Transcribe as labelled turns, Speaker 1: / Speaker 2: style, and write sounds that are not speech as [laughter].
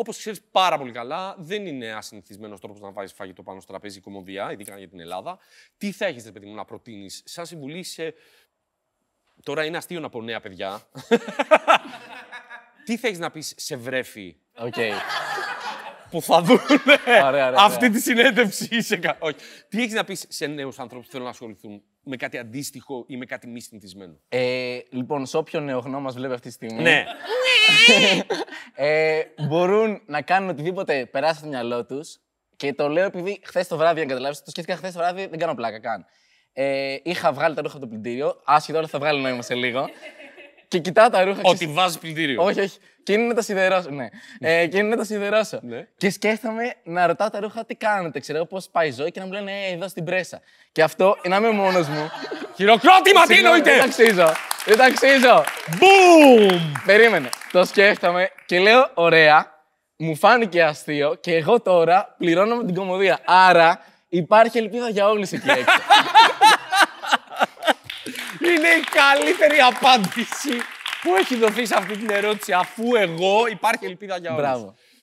Speaker 1: Όπως ξέρεις πάρα πολύ καλά, δεν είναι ασυνηθισμένος τρόπος να βάζεις φαγητό πάνω στο τραπέζι η κομμωδιά, ειδικά για την Ελλάδα. Τι θα έχεις, ρε παιδί μου, να προτείνεις, σαν συμβουλή σε. Τώρα είναι αστείο να πω νέα παιδιά. [laughs] Τι θα έχεις να πεις σε βρέφη. Okay. Που θα δουν αυτή τη συνέντευξη. Σε... Όχι. Τι έχεις να πεις σε νέους ανθρώπους που θέλουν να ασχοληθούν με κάτι αντίστοιχο ή με κάτι μη συνηθισμένο. Ε,
Speaker 2: λοιπόν, σε όποιον νεογνώ μα βλέπει αυτή τη στιγμή. Ναι. [laughs] ναι ε, μπορούν να κάνουν οτιδήποτε περάσει στο μυαλό τους. Και το λέω επειδή χθες το βράδυ, αν καταλάβεις, το σκέφτηκα χθες το βράδυ, δεν κάνω πλάκα καν. Ε, είχα βγάλει τα ρούχα από το πλυντήριο. άσχετα, όλα θα βγάλει νόημα σε λίγο. Και κοιτάω τα ρούχα. Ότι ξέρεις... βάζεις πλυντήριο. Όχι, όχι. Και είναι να τα σιδερώσω. Ναι. ε, και είναι να τα σιδερώσω. Ναι. Και σκέφτομαι να ρωτάω τα ρούχα τι κάνετε, ξέρω πώς πάει η ζωή και να μου λένε Ε, εδώ στην πρέσα. Και αυτό να είμαι μόνος μου. Χειροκρότημα, τι εννοείται! Δεν δεν ταξίζω. Μπούμ! Περίμενε. Το σκέφτομαι και λέω, ωραία, μου φάνηκε αστείο και εγώ τώρα πληρώνω με την κομμωδία. Άρα υπάρχει ελπίδα
Speaker 1: για όλου εκεί έξω. Είναι η καλύτερη απάντηση που έχει δοθεί σε αυτή την ερώτηση, αφού εγώ υπάρχει ελπίδα για όλους.